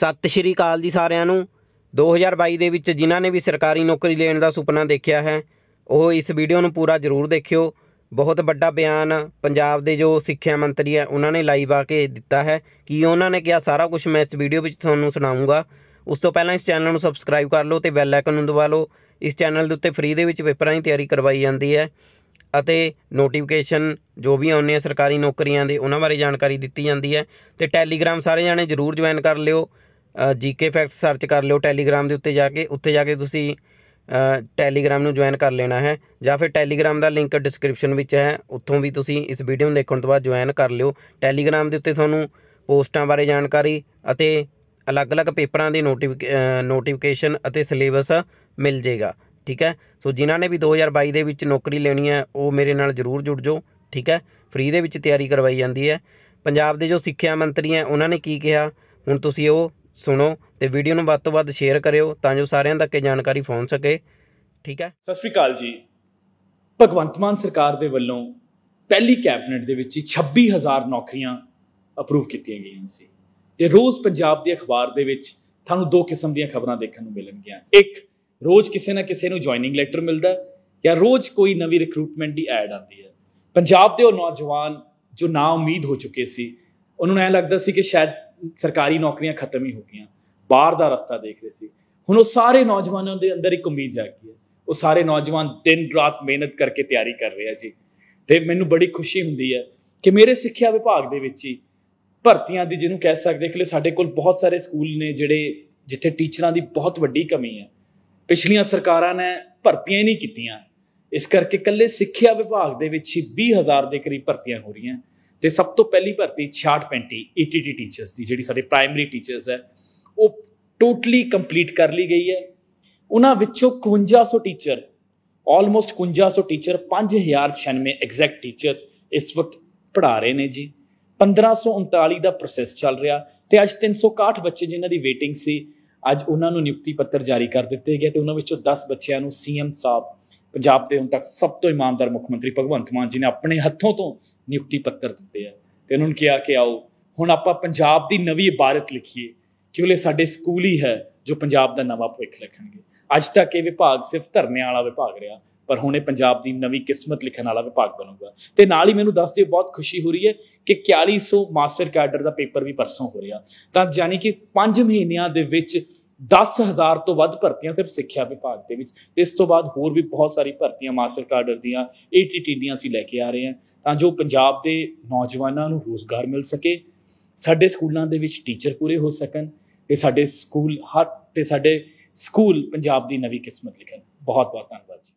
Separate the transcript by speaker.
Speaker 1: ਸਤਿ ਸ਼੍ਰੀ ਅਕਾਲ ਜੀ ਸਾਰਿਆਂ ਨੂੰ 2022 ਦੇ ਵਿੱਚ ਜਿਨ੍ਹਾਂ ਨੇ ਵੀ ਸਰਕਾਰੀ ਨੌਕਰੀ ਲੈਣ ਦਾ ਸੁਪਨਾ ਦੇਖਿਆ ਹੈ ਉਹ ਇਸ ਵੀਡੀਓ ਨੂੰ ਪੂਰਾ ਜ਼ਰੂਰ ਦੇਖਿਓ ਬਹੁਤ ਵੱਡਾ ਬਿਆਨ ਪੰਜਾਬ ਦੇ ਜੋ ਸਿੱਖਿਆ ਮੰਤਰੀ ਹੈ ਉਹਨਾਂ ਨੇ ਲਾਈਵ ਆ ਕੇ ਦਿੱਤਾ ਹੈ ਕਿ ਉਹਨਾਂ ਨੇ ਕਿਹਾ ਸਾਰਾ ਕੁਝ ਮੈਂ ਇਸ ਵੀਡੀਓ ਵਿੱਚ ਤੁਹਾਨੂੰ ਸੁਣਾਉਂਗਾ ਉਸ ਤੋਂ ਪਹਿਲਾਂ ਇਸ ਚੈਨਲ ਨੂੰ ਸਬਸਕ੍ਰਾਈਬ ਕਰ ਲਓ ਤੇ ਬੈਲ ਆਈਕਨ ਨੂੰ ਦਬਾ ਲਓ ਇਸ ਚੈਨਲ ਦੇ ਉੱਤੇ ਫ੍ਰੀ ਦੇ ਵਿੱਚ ਪੇਪਰਾਂ ਦੀ ਤਿਆਰੀ ਕਰਵਾਈ ਜਾਂਦੀ ਹੈ ਅਤੇ ਨੋਟੀਫਿਕੇਸ਼ਨ ਜੋ ਵੀ ਆਉਂਦੇ ਆ ਸਰਕਾਰੀ ਨੌਕਰੀਆਂ ਦੇ ਉਹਨਾਂ ਬਾਰੇ ਜਾਣਕਾਰੀ ਦਿੱਤੀ ਜਾਂਦੀ ਹੈ ਤੇ ਟੈਲੀਗ੍ਰਾਮ ਸਾਰੇ ਜਾਣੇ ਜ਼ਰੂਰ ਜੁਆਇਨ ਕਰ ਲਿਓ ਜੀਕੇ ਫੈਕਟਸ ਸਰਚ ਕਰ ਲਿਓ ਟੈਲੀਗ੍ਰਾਮ ਦੇ ਉੱਤੇ ਜਾ ਕੇ ਉੱਥੇ ਜਾ ਕੇ ਤੁਸੀਂ ਟੈਲੀਗ੍ਰਾਮ ਨੂੰ ਜੁਆਇਨ ਕਰ ਲੈਣਾ ਹੈ ਜਾਂ ਫਿਰ ਟੈਲੀਗ੍ਰਾਮ ਦਾ ਲਿੰਕ ਡਿਸਕ੍ਰਿਪਸ਼ਨ ਵਿੱਚ ਹੈ ਉੱਥੋਂ ਵੀ ਤੁਸੀਂ ਇਸ ਵੀਡੀਓ ਨੂੰ ਦੇਖਣ ਤੋਂ ਬਾਅਦ ਜੁਆਇਨ ਕਰ ਲਿਓ ਟੈਲੀਗ੍ਰਾਮ ਦੇ ਉੱਤੇ ਤੁਹਾਨੂੰ ਪੋਸਟਾਂ ਬਾਰੇ ਜਾਣਕਾਰੀ ਅਤੇ ਅਲੱਗ-ਅਲੱਗ ਪੇਪਰਾਂ ਦੀ ਨੋਟੀਫਿਕੇਸ਼ਨ ਅਤੇ ਸਿਲੇਬਸ ਮਿਲ ਜੇਗਾ ਠੀਕ ਹੈ ਸੋ ਜਿਨ੍ਹਾਂ ਨੇ ਵੀ 2022 ਦੇ ਵਿੱਚ ਨੌਕਰੀ ਲੈਣੀ ਹੈ ਉਹ ਮੇਰੇ ਨਾਲ ਜ਼ਰੂਰ ਜੁੜ ਜਾਓ ਠੀਕ ਹੈ ਫ੍ਰੀ ਦੇ ਵਿੱਚ ਤਿਆਰੀ ਕਰਵਾਈ ਜਾਂਦੀ ਹੈ ਪੰਜਾਬ ਦੇ ਜੋ ਸਿੱਖਿਆ ਮੰਤਰੀ ਹੈ ਉਹਨਾਂ ਨੇ ਕੀ ਕਿਹਾ ਹੁਣ ਤੁਸੀਂ ਉਹ ਸੁਣੋ ਤੇ ਵੀਡੀਓ ਨੂੰ ਵੱਧ ਤੋਂ ਵੱਧ ਸ਼ੇਅਰ ਕਰਿਓ ਤਾਂ ਜੋ ਸਾਰਿਆਂ ਤੱਕ ਇਹ ਜਾਣਕਾਰੀ ਪਹੁੰਚ ਸਕੇ ਠੀਕ ਹੈ ਸਤਿ ਸ਼੍ਰੀ ਅਕਾਲ ਜੀ ਭਗਵੰਤ ਮਾਨ ਸਰਕਾਰ ਦੇ ਵੱਲੋਂ ਪਹਿਲੀ
Speaker 2: ਕੈਬਨਿਟ ਦੇ ਵਿੱਚ 26000 ਨੌਕਰੀਆਂ ਅਪਰੂਵ ਕੀਤੀਆਂ ਗਈਆਂ ਸੀ ਤੇ ਰੋਜ਼ ਪੰਜਾਬ ਦੇ ਅਖਬਾਰ ਦੇ ਵਿੱਚ ਤੁਹਾਨੂੰ ਦੋ ਕਿਸਮ ਦੀਆਂ ਖਬਰਾਂ ਦੇਖਣ ਨੂੰ ਮਿਲਣਗੀਆਂ ਇੱਕ ਰੋਜ਼ ਕਿਸੇ ਨਾ ਕਿਸੇ ਨੂੰ ਜੁਆਇਨਿੰਗ ਲੈਟਰ ਮਿਲਦਾ ਜਾਂ ਰੋਜ਼ ਕੋਈ ਨਵੀਂ ਰਿਕਰੂਟਮੈਂਟ ਦੀ ਐਡ ਆਉਂਦੀ ਹੈ ਪੰਜਾਬ ਦੇ ਉਹ ਨੌਜਵਾਨ ਜੋ ਨਾ ਉਮੀਦ ਹੋ ਚੁੱਕੇ ਸੀ ਉਹਨਾਂ ਨੂੰ ਐ ਲੱਗਦਾ ਸੀ ਕਿ ਸ਼ਾਇਦ ਸਰਕਾਰੀ ਨੌਕਰੀਆਂ ਖਤਮ ਹੀ ਹੋ ਗਈਆਂ ਬਾਹਰ ਦਾ ਰਸਤਾ ਦੇਖ ਰਹੇ ਸੀ ਹੁਣ ਉਹ ਸਾਰੇ ਨੌਜਵਾਨਾਂ ਦੇ ਅੰਦਰ ਇੱਕ ਉਮੀਦ ਜਾਗੀ ਹੈ ਉਹ ਸਾਰੇ ਨੌਜਵਾਨ ਦਿਨ ਰਾਤ ਮਿਹਨਤ ਕਰਕੇ ਤਿਆਰੀ ਕਰ ਰਹੇ ਆ ਜੀ ਤੇ ਮੈਨੂੰ ਬੜੀ ਖੁਸ਼ੀ ਹੁੰਦੀ ਹੈ ਕਿ ਮੇਰੇ ਸਿੱਖਿਆ ਵਿਭਾਗ ਦੇ ਵਿੱਚ ਹੀ ਭਰਤੀਆਂ ਦੀ ਜਿਹਨੂੰ ਕਹਿ ਸਕਦੇ ਕਿ ਸਾਡੇ ਕੋਲ ਬਹੁਤ ਸਾਰੇ ਸਕੂਲ ਨੇ ਜਿਹੜੇ ਜਿੱਥੇ ਟੀਚਰਾਂ ਦੀ ਬਹੁਤ ਵੱਡੀ ਕਮੀ ਹੈ ਪਿਛਲੀਆਂ ਸਰਕਾਰਾਂ ਨੇ ਭਰਤੀਆਂ ਹੀ ਨਹੀਂ ਕੀਤੀਆਂ ਇਸ ਕਰਕੇ ਕੱਲੇ ਸਿੱਖਿਆ ਵਿਭਾਗ ਦੇ ਵਿੱਚ ਹੀ 20000 ਦੇ ਕਰੀਬ ਭਰਤੀਆਂ ਹੋ ਰਹੀਆਂ ਤੇ ਸਭ ਤੋਂ ਪਹਿਲੀ ਭਰਤੀ 6635 ETT ਟੀਚਰਸ ਦੀ ਜਿਹੜੀ ਸਾਡੇ ਪ੍ਰਾਇਮਰੀ ਟੀਚਰਸ ਹੈ ਉਹ ਟੋਟਲੀ ਕੰਪਲੀਟ ਕਰ ਲਈ ਗਈ ਹੈ ਉਹਨਾਂ ਵਿੱਚੋਂ 5100 teacher almost 5100 teacher 5096 exact teachers ਇਸ ਵਕਤ ਪੜਾ ਰਹੇ ਨੇ ਜੀ 1539 ਦਾ ਪ੍ਰੋਸੈਸ ਚੱਲ ਰਿਹਾ ਤੇ ਅੱਜ 361 ਬੱਚੇ ਜਿਨ੍ਹਾਂ ਦੀ ਵੇਟਿੰਗ ਸੀ ਅੱਜ ਉਹਨਾਂ ਨੂੰ ਨਿਯੁਕਤੀ ਪੱਤਰ ਜਾਰੀ ਕਰ ਦਿੱਤੇ ਗਏ ਤੇ ਉਹਨਾਂ ਵਿੱਚੋਂ 10 ਬੱਚਿਆਂ ਨੂੰ ਸੀਐਮ ਸਾਹਿਬ ਪੰਜਾਬ ਦੇ ਹੁਣ ਤੱਕ ਸਭ ਤੋਂ ਇਮਾਨਦਾਰ ਮੁੱਖ ਮੰਤਰੀ ਭਗਵੰਤ ਮਾਨ ਜੀ ਨੇ ਆਪਣੇ ਹੱਥੋਂ ਤੋਂ ਨਿਯੁਕਤੀ ਪੱਤਰ ਦਿੱਤੇ ਆ ਤੇ ਉਹਨਾਂ ਨੂੰ ਕਿਹਾ ਕਿ ਆਓ ਹੁਣ ਆਪਾਂ ਪੰਜਾਬ ਦੀ ਨਵੀਂ ਇਬਾਰਤ ਲਿਖੀਏ ਕਿਉਂਕਿ ਸਾਡੇ ਸਕੂਲ ਹੀ ਹੈ ਜੋ ਪੰਜਾਬ ਦਾ ਨਵਾਂ ਭਵਿੱਖ ਲਿਖਣਗੇ ਅੱਜ ਤੱਕ ਇਹ ਵਿਭਾਗ ਸਿਰਫ ਧਰਨੇ ਵਾਲਾ ਵਿਭਾਗ ਰਿਹਾ ਪਰ ਹੁਣ ਇਹ ਪੰਜਾਬ ਦੀ ਨਵੀਂ ਕਿਸਮਤ ਲਿਖਣ ਵਾਲਾ ਵਿਭਾਗ ਬਣੂਗਾ ਤੇ ਨਾਲ ਹੀ ਮੈਨੂੰ ਦੱਸ ਦਿਓ ਬਹੁਤ ਖੁਸ਼ੀ ਹੋ ਰਹੀ ਹੈ ਕਿ 4100 ਮਾਸਟਰ ਕੈਡਰ ਦਾ ਪੇਪਰ ਵੀ ਪਰਸੋਂ ਹੋ ਰਿਹਾ ਤਾਂ ਯਾਨੀ ਕਿ 5 ਮਹੀਨਿਆਂ ਦੇ ਵਿੱਚ 10000 ਤੋਂ ਵੱਧ ਭਰਤੀਆਂ ਸਿਰਫ ਸਿੱਖਿਆ ਵਿਭਾਗ ਦੇ ਵਿੱਚ ਤੇ ਇਸ ਤੋਂ ਬਾਅਦ ਹੋਰ ਵੀ ਬਹੁਤ ਸਾਰੀ ਭਰਤੀਆਂ ਮਾਸਟਰ ਕਾਡਰ ਦੀਆਂ ਏਟੀਟੀ ਦੀਆਂ ਅਸੀਂ ਲੈ ਕੇ ਆ ਰਹੇ ਹਾਂ ਤਾਂ ਜੋ ਪੰਜਾਬ ਦੇ ਨੌਜਵਾਨਾਂ ਨੂੰ ਰੋਜ਼ਗਾਰ ਮਿਲ ਸਕੇ ਸਾਡੇ ਸਕੂਲਾਂ ਦੇ ਵਿੱਚ ਟੀਚਰ ਪੂਰੇ ਹੋ ਸਕਣ ਤੇ ਸਾਡੇ ਸਕੂਲ ਹਰ ਤੇ ਸਾਡੇ ਸਕੂਲ ਪੰਜਾਬ ਦੀ ਨਵੀਂ ਕਿਸਮਤ ਲਿਖਣ ਬਹੁਤ ਬਹੁਤ ਧੰਨਵਾਦ